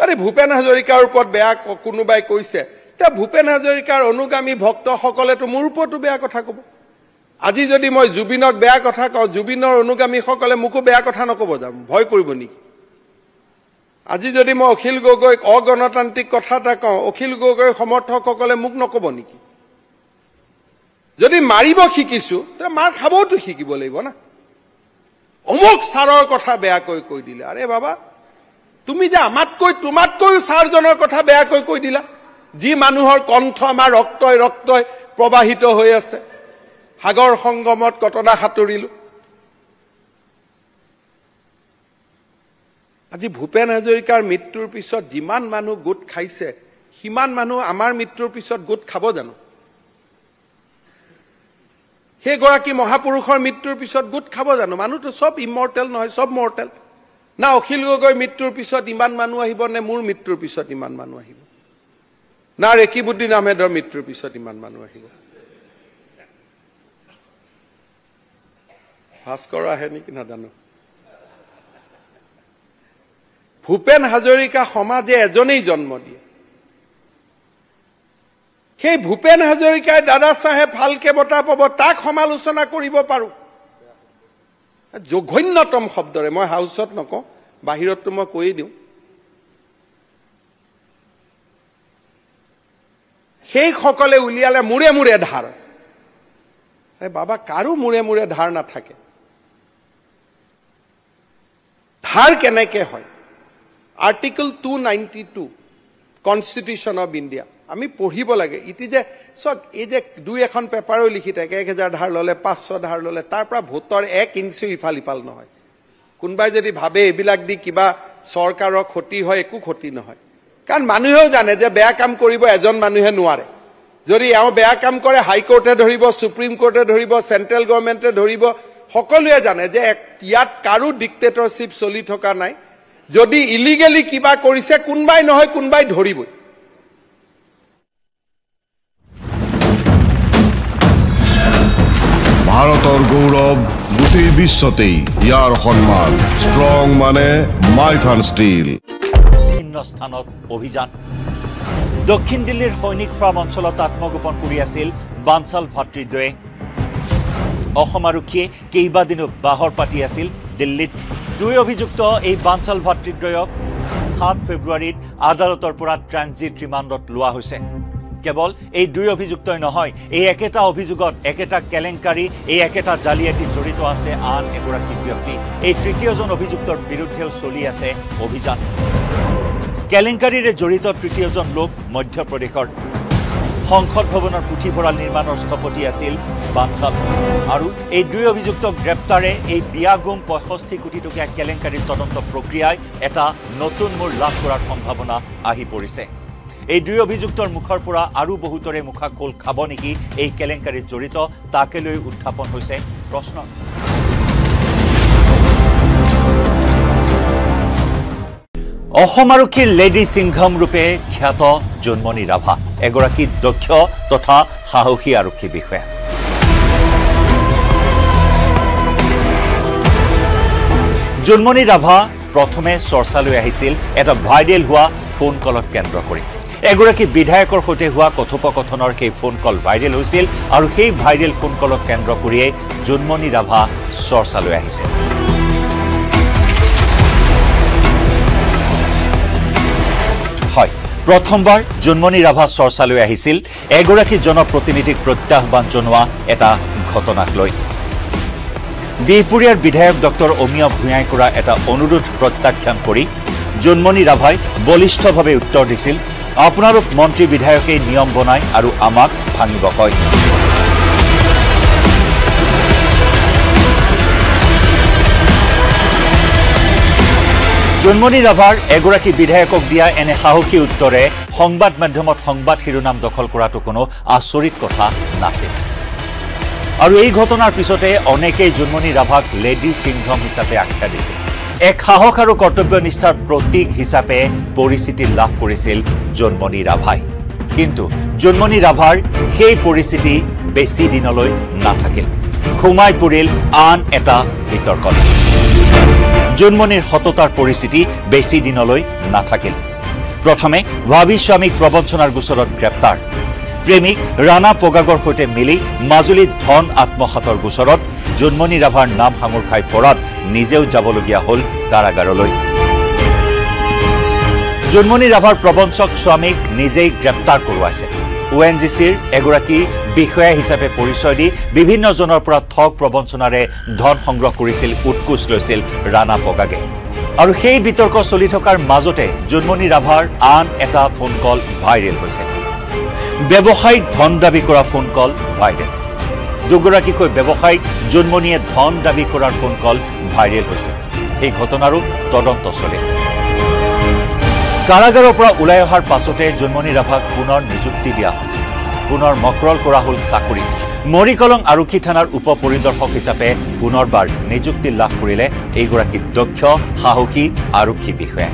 যদি ভূপেন হাজৰিকাৰ ওপৰত বেয়া কোনোবাই কৈছে তে ভূপেন হাজৰিকাৰ অনুগামী ভক্তসকলেতো মোৰ ওপৰতো বেয়া কথা ক'ব আজি যদি মই জুবিনক বেয়া কথা কওঁ জুবিনৰ অনুগামীসকলে মোকো বেয়া কথা নক'ব যাম ভয় কৰিব নেকি আজি যদি মই অখিল গগৈক অগণতান্ত্ৰিক কথা এটা কওঁ অখিল গগৈৰ সমৰ্থকসকলে মোক নক'ব নেকি যদি মাৰিব শিকিছোঁ তে মাৰ খাবওতো শিকিব লাগিব না অমুক ছাৰৰ কথা বেয়াকৈ কৈ দিলে আৰে বাবা তুমি যে আমাতকৈ তোমাতকৈও ছাৰজনৰ কথা বেয়াকৈ কৈ দিলা যি মানুহৰ কণ্ঠ আমাৰ ৰক্তই ৰক্তই প্ৰবাহিত হৈ আছে সাগৰ সংগমত কটনা সাঁতুৰিলো আজি ভূপেন হাজৰিকাৰ মৃত্যুৰ পিছত যিমান মানুহ গোট খাইছে সিমান মানুহ আমাৰ মৃত্যুৰ পিছত গোট খাব জানো সেইগৰাকী মহাপুৰুষৰ মৃত্যুৰ পিছত গোট খাব জানো মানুহটো চব ইমৰ্টেল নহয় চব মৰ্টেল না অখিল গগৈ মৃত্যুৰ পিছত ইমান মানুহ আহিব নে মোৰ মৃত্যুৰ পিছত ইমান মানুহ আহিব না ৰেকিবুদ্দিন আহমেদৰ মৃত্যুৰ পিছত ইমান মানুহ আহিব ভাস্কৰ আহে নেকি নাজানো ভূপেন হাজৰিকা সমাজে এজনেই জন্ম দিয়ে সেই ভূপেন হাজৰিকাই দাদা চাহে ভালকে বঁটা পাব তাক সমালোচনা কৰিব পাৰোঁ জঘন্যতম শব্দৰে মই হাউচত নকওঁ বাহিৰতটো মই কৈয়ে দিওঁ সেইসকলে উলিয়ালে মূৰে মূৰে ধাৰ এ বাবা কাৰো মূৰে মূৰে ধাৰ নাথাকে ধাৰ কেনেকৈ হয় article two ninety two constitution of India আমি পঢ়িব লাগে ইটি যে চাওক এই যে দুই এখন পেপাৰো লিখি থাকে এক হেজাৰ ধাৰ ল'লে পাঁচশ ধাৰ ল'লে তাৰ পৰা ভোটৰ এক ইঞ্চিও ইফাল ইফাল নহয় কোনোবাই যদি ভাবে এইবিলাক দি কিবা চৰকাৰৰ ক্ষতি হয় একো ক্ষতি নহয় কাৰণ মানুহেও জানে যে বেয়া কাম কৰিব এজন মানুহে নোৱাৰে যদি এওঁ বেয়া কাম কৰে হাইকোৰ্টে ধৰিব ছুপ্ৰিম কোৰ্টে ধৰিব চেণ্ট্ৰেল গভৰ্ণমেণ্টে ধৰিব সকলোৱে জানে যে ইয়াত কাৰো ডিক্টেটৰশ্বিপ চলি থকা নাই যদি ইলিগেলি কিবা কৰিছে কোনোবাই নহয় কোনোবাই ধৰিবই ভাৰতৰ গৌৰৱ গোটেই বিশ্বতেই ইয়াৰ সন্মান ষ্ট্ৰং মানে মাইথান ষ্টীল ভিন্ন স্থানত অভিযান দক্ষিণ দিল্লীৰ সৈনিক ফাৰ্ম অঞ্চলত আত্মগোপন কৰি আছিল বাঞ্চাল ভাতৃদ্বয়ে অসম আৰক্ষীয়ে কেইবাদিনো বাহৰ পাতি আছিল দিল্লীত দুই অভিযুক্ত এই বাঞ্চাল ভাতৃদ্বয়ক সাত ফেব্ৰুৱাৰীত আদালতৰ পৰা ট্ৰেঞ্জিট ৰিমাণ্ডত লোৱা হৈছে কেৱল এই দুই অভিযুক্তই নহয় এই একেটা অভিযোগত একেটা কেলেংকাৰী এই একেটা জালিয়াতি জড়িত আছে আন এগৰাকী ব্যক্তি এই তৃতীয়জন অভিযুক্তৰ বিৰুদ্ধেও চলি আছে অভিযান কেলেংকাৰীৰে জড়িত তৃতীয়জন লোক মধ্যপ্ৰদেশৰ সংসদ ভৱনৰ পুথিভঁৰাল নিৰ্মাণৰ স্থপতি আছিল বাঞ্চাল আৰু এই দুই অভিযুক্তক গ্ৰেপ্তাৰে এই বিয়াগুম পঁয়ষষ্ঠি কোটি টকীয়া কেলেংকাৰীৰ তদন্ত প্ৰক্ৰিয়াই এটা নতুন মূৰ লাভ কৰাৰ সম্ভাৱনা আহি পৰিছে এই দুই অভিযুক্তৰ মুখৰ পৰা আৰু বহুতৰে মুখা কোল খাব নেকি এই কেলেংকাৰীত জড়িত তাকে লৈ উত্থাপন হৈছে প্ৰশ্ন অসম আৰক্ষীৰ লেডি সিংঘম ৰূপে খ্যাত জোনমণি ৰাভা এগৰাকী দক্ষ তথা সাহসী আৰক্ষী বিষয়া জোনমণি ৰাভা প্ৰথমে চৰ্চালৈ আহিছিল এটা ভাইৰেল হোৱা ফোন কলক কেন্দ্ৰ কৰি এগৰাকী বিধায়কৰ সৈতে হোৱা কথোপকথনৰ সেই ফোন কল ভাইৰেল হৈছিল আৰু সেই ভাইৰেল ফোন কলক কেন্দ্ৰ কৰিয়েই জোনমণি ৰাভা চৰ্চালৈ আহিছে হয় প্ৰথমবাৰ জোনমণি ৰাভা চৰ্চালৈ আহিছিল এগৰাকী জনপ্ৰতিনিধিক প্ৰত্যাহ্বান জনোৱা এটা ঘটনাক লৈ বিহপুৰীয়াৰ বিধায়ক ডক্টৰ অমিয়া ভূঞাই কৰা এটা অনুৰোধ প্ৰত্যাখ্যান কৰি জোনমণি ৰাভাই বলিষ্ঠভাৱে উত্তৰ দিছিল আপোনাৰ মন্ত্ৰী বিধায়কে নিয়ম বনায় আৰু আমাক ভাঙিব কয় জন্মনি ৰাভাৰ এগৰাকী বিধায়কক দিয়া এনে সাহসী উত্তৰে সংবাদ মাধ্যমত সংবাদ শিৰোনাম দখল কৰাটো কোনো আচৰিত কথা নাছিল আৰু এই ঘটনাৰ পিছতে অনেকেই জোনমণি ৰাভাক লেডি সিংঘম হিচাপে আখ্যা দিছিল এক সাহস আৰু কৰ্তব্য নিষ্ঠাৰ প্ৰতীক হিচাপে পৰিস্থিতি লাভ কৰিছিল জোনমণি ৰাভাই কিন্তু জোনমণি ৰাভাৰ সেই পৰিস্থিতি বেছি দিনলৈ নাথাকিল সোমাই পৰিল আন এটা বিতৰ্কত জোনমণিৰ সততাৰ পৰিস্থিতি বেছি দিনলৈ নাথাকিল প্ৰথমে ভাবী স্বামীক প্ৰবঞ্চনাৰ গোচৰত গ্ৰেপ্তাৰ প্ৰেমিক ৰাণা পগাগৰ সৈতে মিলি মাজুলীত ধন আত্মসাতৰ গোচৰত জুনমণি ৰাভাৰ নাম সাঙুৰ খাই পৰাত নিজেও যাবলগীয়া হ'ল কাৰাগাৰলৈ জুনমণি ৰাভাৰ প্ৰবঞ্চক স্বামীক নিজেই গ্ৰেপ্তাৰ কৰোৱাইছে অ এন জি চিৰ এগৰাকী বিষয়া হিচাপে পৰিচয় দি বিভিন্নজনৰ পৰা ঠগ প্ৰবঞ্চনাৰে ধন সংগ্ৰহ কৰিছিল উৎকোচ লৈছিল ৰাণা পগাগে আৰু সেই বিতৰ্ক চলি থকাৰ মাজতে জুনমণি ৰাভাৰ আন এটা ফোন কল ভাইৰেল হৈছে ব্যৱসায়িক ধন দাবী কৰা ফোন কল ভাইৰেল দুগৰাকীকৈ ব্যৱসায়ীক জোনমণিয়ে ধন দাবী কৰাৰ ফোন কল ভাইৰেল হৈছে এই ঘটনাৰো তদন্ত চলে কাৰাগাৰৰ পৰা ওলাই অহাৰ পাছতে জোনমণি ৰাভাক পুনৰ নিযুক্তি দিয়া হ'ল পুনৰ মকৰল কৰা হ'ল চাকৰি মৰিকলং আৰক্ষী থানাৰ উপ পৰিদৰ্শক হিচাপে পুনৰবাৰ নিযুক্তি লাভ কৰিলে এইগৰাকী দক্ষ সাহসী আৰক্ষী বিষয়া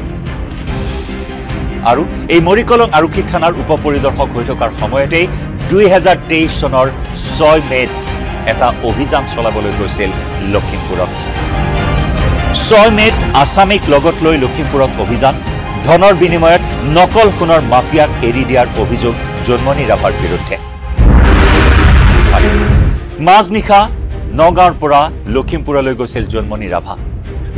আৰু এই মৰিকলং আৰক্ষী থানাৰ উপ পৰিদৰ্শক হৈ থকাৰ সময়তেই দুই হাজাৰ তেইছ চনৰ ছয় মে'ত এটা অভিযান চলাবলৈ গৈছিল লখিমপুৰত ছয় মে'ত আছামীক লগত লৈ লখিমপুৰত অভিযান ধনৰ বিনিময়ত নকল সোণৰ মাফিয়াক এৰি দিয়াৰ অভিযোগ জোনমণি ৰাভাৰ বিৰুদ্ধে মাজনিশা নগাঁৱৰ পৰা লখিমপুৰলৈ গৈছিল জোনমণি ৰাভা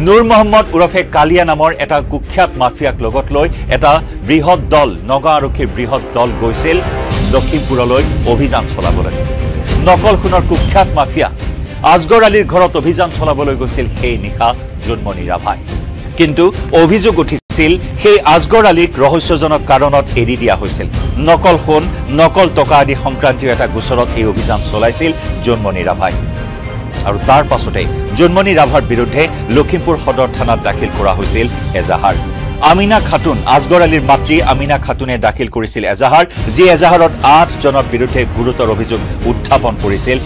নূৰ মহম্মদ ওৰফে কালিয়া নামৰ এটা কুখ্যাত মাফিয়াক লগত লৈ এটা বৃহৎ দল নগাঁও আৰক্ষীৰ বৃহৎ দল গৈছিল লখিমপুৰলৈ অভিযান চলাবলৈ নকল সোণৰ কুখ্যাত মাফিয়া আজগৰ আলিৰ ঘৰত অভিযান চলাবলৈ গৈছিল সেই নিশা জোনমণি ৰাভাই কিন্তু অভিযোগ উঠিছিল সেই আজগৰ আলিক ৰহস্যজনক কাৰণত এৰি দিয়া হৈছিল নকল সোণ নকল টকা আদি সংক্ৰান্তীয় এটা গোচৰত এই অভিযান চলাইছিল জোনমণি ৰাভাই আৰু তাৰ পাছতে জোনমণি ৰাভাৰ বিৰুদ্ধে লখিমপুৰ সদৰ থানাত দাখিল কৰা হৈছিল এজাহাৰ আমিনা খাতুন আজগৰ আলীৰ মাতৃ আমিনা খাতুনে দাখিল কৰিছিল এজাহাৰ যি এজাহাৰত আঠজনৰ বিৰুদ্ধে গুৰুতৰ অভিযোগ উত্থাপন কৰিছিল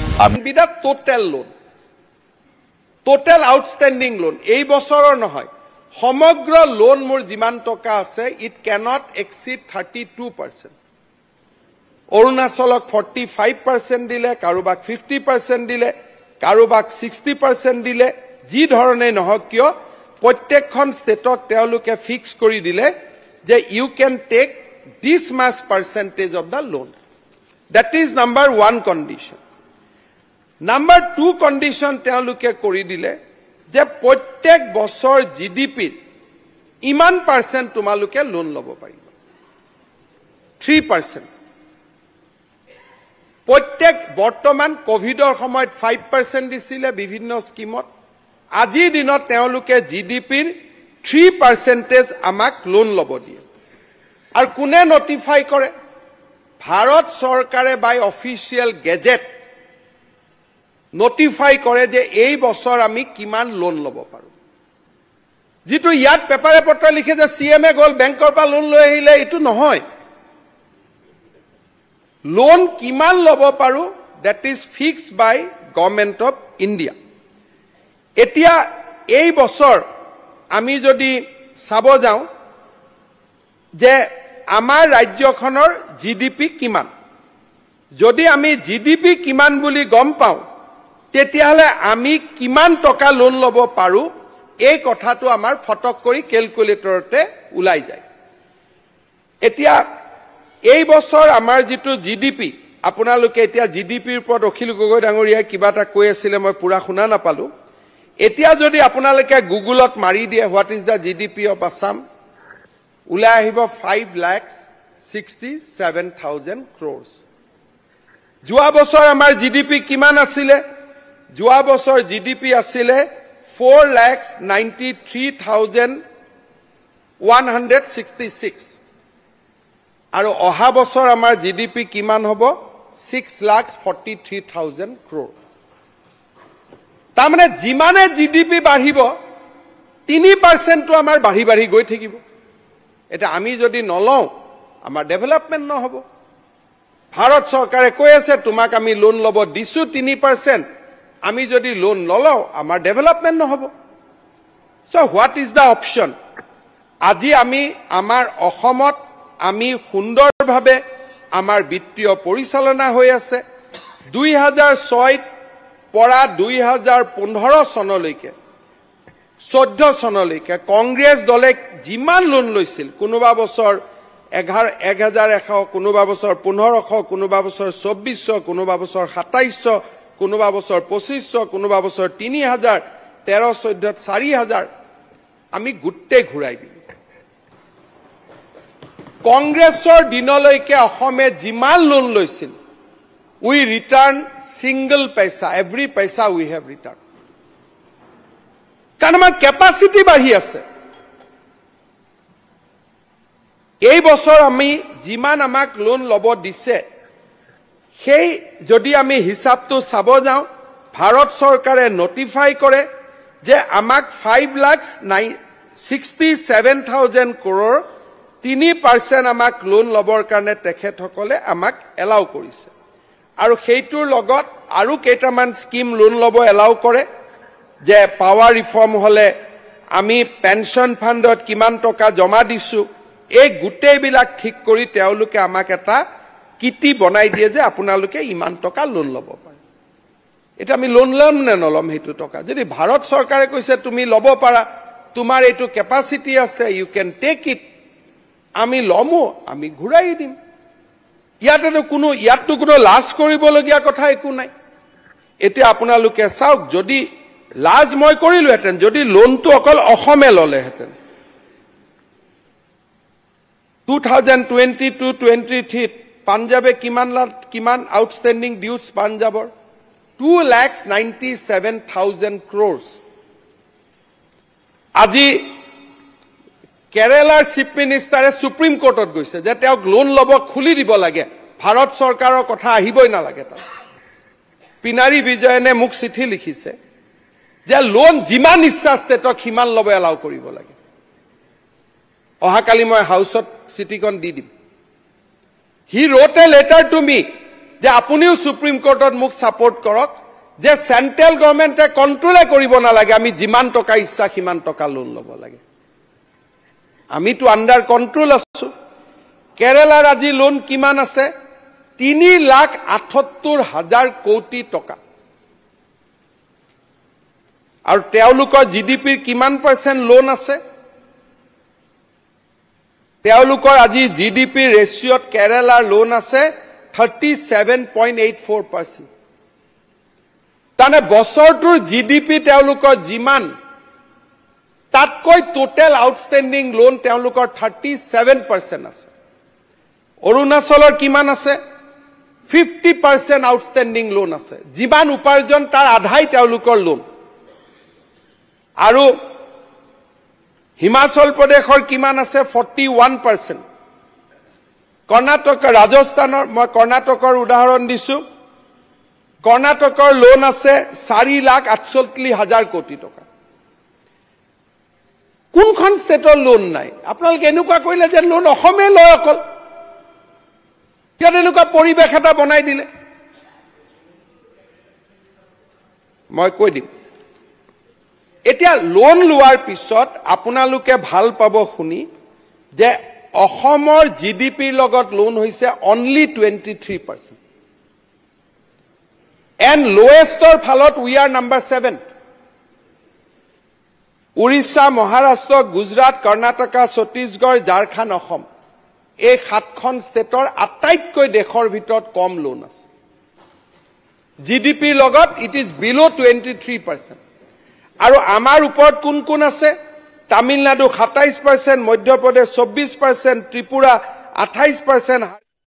টোটেল আউটষ্টেণ্ডিং লোন এই বছৰৰ নহয় সমগ্ৰ লোন মোৰ যিমান টকা আছে it cannot exceed thirty two percent অৰুণাচলক ফৰ্টি ফাইভ পাৰ্চেণ্ট দিলে কাৰোবাক ফিফটি পাৰ্চেণ্ট দিলে কাৰোবাক ছিক্সটি পাৰ্চেণ্ট দিলে যি ধৰণে নহওক কিয় প্ৰত্যেকখন ষ্টেটক তেওঁলোকে ফিক্স কৰি দিলে যে you can take this much percentage of the loan debt is number one condition number two condition তেওঁলোকে কৰি দিলে যে প্ৰত্যেক বছৰ জি ডি পিত ইমান পাৰ্চেণ্ট তোমালোকে লোন ল'ব পাৰিব থ্ৰী পাৰ্চেণ্ট প্ৰত্যেক বৰ্তমান কভিডৰ সময়ত ফাইভ পাৰ্চেণ্ট দিছিলে বিভিন্ন স্কীমত আজিৰ দিনত তেওঁলোকে জি ডি পিৰ থ্ৰী পাৰ্চেণ্টেজ আমাক লোন ল'ব দিয়ে আৰু কোনে নটিফাই কৰে ভাৰত চৰকাৰে বাই অফিচিয়েল গেজেট নটিফাই কৰে যে এই বছৰ আমি কিমান লোন ল'ব পাৰোঁ যিটো ইয়াত পেপাৰে পত্ৰ লিখে যে চি এমে গ'ল বেংকৰ পৰা লোন লৈ আহিলে এইটো নহয় লোন কিমান ল'ব পাৰোঁ debt is fix by government of India এতিয়া এই বছৰ আমি যদি চাব যাওঁ যে আমাৰ ৰাজ্যখনৰ জি ডি পি কিমান যদি আমি জি ডি পি কিমান বুলি গম পাওঁ তেতিয়াহ'লে আমি কিমান টকা লোন ল'ব পাৰোঁ এই কথাটো আমাৰ ফটক কৰি কেলকুলেটৰতে ওলাই যায় এতিয়া এই বছৰ আমাৰ যিটো জি ডি পি আপোনালোকে এতিয়া জি ডি পিৰ ওপৰত অখিল গগৈ ডাঙৰীয়াই কিবা এটা কৈ আছিলে মই পূৰা শুনা নাপালোঁ এতিয়া যদি আপোনালোকে গুগলত মাৰি দিয়ে what is the G D P of Assam ওলাই আহিব ফাইভ লেখ ছিক্সটি ছেভেন থাউজেণ্ড ক্ৰ'ৰ্ছ যোৱা বছৰ আমাৰ জি ডি পি কিমান আছিলে যোৱা বছৰ জি ডি পি আছিলে four lakh ninety three thousand one hundred sixty six আৰু অহা বছৰ আমাৰ জি ডি পি কিমান হ'ব six lakh forty three thousand crore তাৰমানে যিমানে জি ডি পি বাঢ়িব তিনি পাৰ্চেণ্টটো আমাৰ বাঢ়ি বাঢ়ি গৈ থাকিব এতিয়া আমি যদি নলওঁ আমাৰ ডেভেলপমেণ্ট নহ'ব ভাৰত চৰকাৰে কৈ আছে তোমাক আমি লোন ল'ব দিছোঁ তিনি পাৰ্চেণ্ট আমি যদি লোন নলওঁ আমাৰ ডেভেলপমেণ্ট নহ'ব so' what is the option আজি আমি আমাৰ অসমত আমি সুন্দৰভাৱে আমাৰ বিত্তীয় পৰিচালনা হৈ আছে দুই হাজাৰ ছয়ত পৰা দুই হাজাৰ পোন্ধৰ চনলৈকে চৈধ্য চনলৈকে কংগ্ৰেছ দলে যিমান লোন লৈছিল কোনোবা বছৰ এঘাৰ এক হাজাৰ এশ কোনোবা বছৰ পোন্ধৰশ কোনোবা বছৰ চৌব্বিছশ কোনোবা বছৰ সাতাইছশ কোনোবা বছৰ পঁচিছশ কোনোবা বছৰ তিনি হাজাৰ তেৰ চৈধ্যত চাৰি হাজাৰ আমি গোটেই ঘূৰাই দিলোঁ কংগ্ৰেছৰ দিনলৈকে অসমে যিমান লোন লৈছিল উই ৰিটাৰ্ণ ছিংগল পইচা এভৰি পইচা উই হেভ ৰিটাৰ্ণ কাৰণ আমাৰ কেপাচিটি বাঢ়ি আছে এই বছৰ আমি যিমান আমাক লোন ল'ব দিছে সেই যদি আমি হিচাপটো চাব যাওঁ ভাৰত চৰকাৰে নটিফাই কৰে যে আমাক ফাইভ লাখ নাই ছিক্সটি ছেভেন থাউজেণ্ড কৰ'ৰ তিনি পাৰ্চেণ্ট আমাক লোন ল'বৰ কাৰণে তেখেতসকলে আমাক এলাও কৰিছে আৰু সেইটোৰ লগত আৰু কেইটামান স্কীম লোন ল'ব এলাউ কৰে যে পাৱাৰ ৰিফৰ্ম হ'লে আমি পেঞ্চন ফাণ্ডত কিমান টকা জমা দিছোঁ এই গোটেইবিলাক ঠিক কৰি তেওঁলোকে আমাক এটা কীতি বনাই দিয়ে যে আপোনালোকে ইমান টকা লোন ল'ব পাৰে এতিয়া আমি লোন ল'ম নে নল'ম সেইটো টকা যদি ভাৰত চৰকাৰে কৈছে তুমি ল'ব পাৰা তোমাৰ এইটো কেপাচিটি আছে ইউ কেন টেক ইট আমি লমো আমি ঘূৰাই দিম ইয়াতেতো কোনো ইয়াততো কোনো লাজ কৰিবলগীয়া কথা একো নাই এতিয়া আপোনালোকে চাওক যদি লাজ মই কৰিলোহেঁতেন যদি লোনটো অকল অসমে ল'লেহেঁতেন two thousand twenty two twenty থ্ৰীত পাঞ্জাৱে কিমান কিমান আউটষ্টেণ্ডিং ডিউজ পাঞ্জাৱৰ two lakhs ninety seven thousand crores আজি কেৰেলাৰ চিফ মিনিষ্টাৰে চুপ্ৰিম কোৰ্টত গৈছে যে তেওঁক লোন ল'ব খুলি দিব লাগে ভাৰত চৰকাৰৰ কথা আহিবই নালাগে তাত পিনাৰী বিজয়নে মোক চিঠি লিখিছে যে লোন যিমান ইচ্ছা আছে তেওঁক সিমান ল'ব এলাও কৰিব লাগে অহাকালি মই হাউচত চিঠিখন দি দিম he wrote a letter to me যে আপুনিও চুপ্ৰিম কোৰ্টত মোক ছাপৰ্ট কৰক যে চেণ্ট্ৰেল গভৰ্ণমেণ্টে কণ্ট্ৰলে কৰিব নালাগে আমি যিমান টকা ইচ্ছা সিমান টকা লোন ল'ব লাগে আমিতো আণ্ডাৰ কণ্ট্ৰল আছো কেৰেলাৰ আজি লোন কিমান আছে তিনি লাখ আঠসত্তৰ হাজাৰ কোটি টকা আৰু তেওঁলোকৰ জি ডি পিৰ কিমান পাৰ্চেণ্ট লোন আছে তেওঁলোকৰ আজি জি ডি জিডিপিৰ ৰেচিঅ'ত কেৰেলাৰ লোন আছে thirty seven point eight four percent তাৰমানে বছৰটোৰ জি ডি পি তেওঁলোকৰ যিমান তাতকৈ টোটেল আউটষ্টেণ্ডিং লোন তেওঁলোকৰ থাৰ্টি ছেভেন পাৰ্চেণ্ট আছে অৰুণাচলৰ কিমান আছে ফিফটি পাৰ্চেণ্ট আউটষ্টেণ্ডিং লোন আছে যিমান উপাৰ্জন তাৰ আধাই তেওঁলোকৰ লোন আৰু হিমাচল প্ৰদেশৰ কিমান আছে ফৰ্টি ওৱান পাৰ্চেণ্ট কৰ্ণাটক ৰাজস্থানৰ মই কৰ্ণাটকৰ উদাহৰণ দিছোঁ কৰ্ণাটকৰ লোন আছে চাৰি লাখ আঠচল্লিছ হাজাৰ কোটি টকা কোনখন ষ্টেটৰ লোন নাই আপোনালোকে এনেকুৱা কৰিলে যে লোন অসমেই লয় অকল কিয় এনেকুৱা পৰিৱেশ এটা বনাই দিলে মই কৈ দিম এতিয়া লোন লোৱাৰ পিছত আপোনালোকে ভাল পাব শুনি যে অসমৰ জি ডি পিৰ লগত লোন হৈছে only twenty three percent and লোৱেষ্টৰ ফালত we are number seventh Odisha Maharashtra Gujarat Karnataka Chhattisgarh Jharkhand Assam এই সাতখন ষ্টেটৰ আটাইতকৈ দেশৰ ভিতৰত কম লোন আছে জি ডি পিৰ লগত it is below' twenty three percent আৰু আমাৰ ওপৰত কোন কোন আছে তামিলনাডু সাতাইছ পাৰ্চেণ্ট মধ্যপ্ৰদেশ চৌব্বিছ পাৰ্চেণ্ট ত্ৰিপুৰা আঠাইছ পাৰ্চেণ্ট